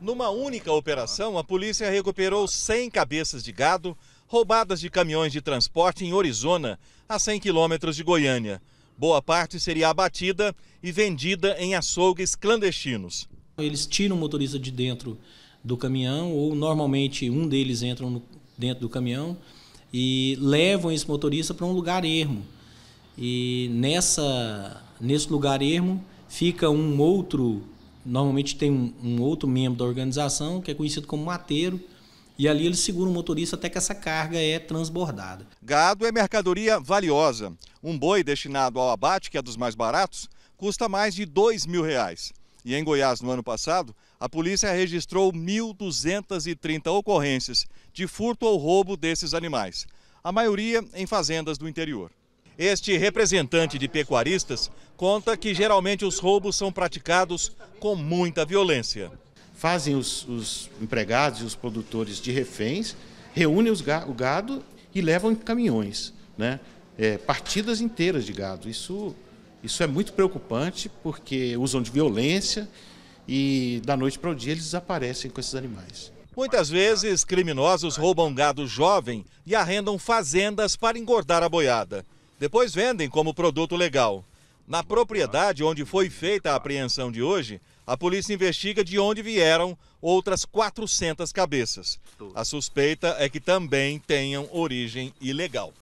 Numa única operação, a polícia recuperou 100 cabeças de gado roubadas de caminhões de transporte em Orizona, a 100 quilômetros de Goiânia. Boa parte seria abatida e vendida em açougues clandestinos. Eles tiram o motorista de dentro do caminhão, ou normalmente um deles entra dentro do caminhão e levam esse motorista para um lugar ermo. E nessa, nesse lugar ermo fica um outro normalmente tem um, um, outro membro da organização que é conhecido como mateiro. E ali ele segura o motorista até que essa carga é transbordada. Gado é mercadoria valiosa. Um boi destinado ao abate, que é dos mais baratos, custa mais de dois mil reais. E em Goiás, no ano passado, a polícia registrou 1.230 ocorrências de furto ou roubo desses animais, a maioria em fazendas do interior. Este representante de pecuaristas conta que geralmente os roubos são praticados com muita violência. Fazem os, os empregados e os produtores de reféns, reúnem os, o gado e levam em caminhões, né? É, partidas inteiras de gado. Isso, isso é muito preocupante porque usam de violência e da noite para o dia eles desaparecem com esses animais. Muitas vezes, criminosos roubam gado jovem e arrendam fazendas para engordar a boiada. Depois vendem como produto legal. Na propriedade onde foi feita a apreensão de hoje, a polícia investiga de onde vieram outras 400 cabeças. A suspeita é que também tenham origem ilegal.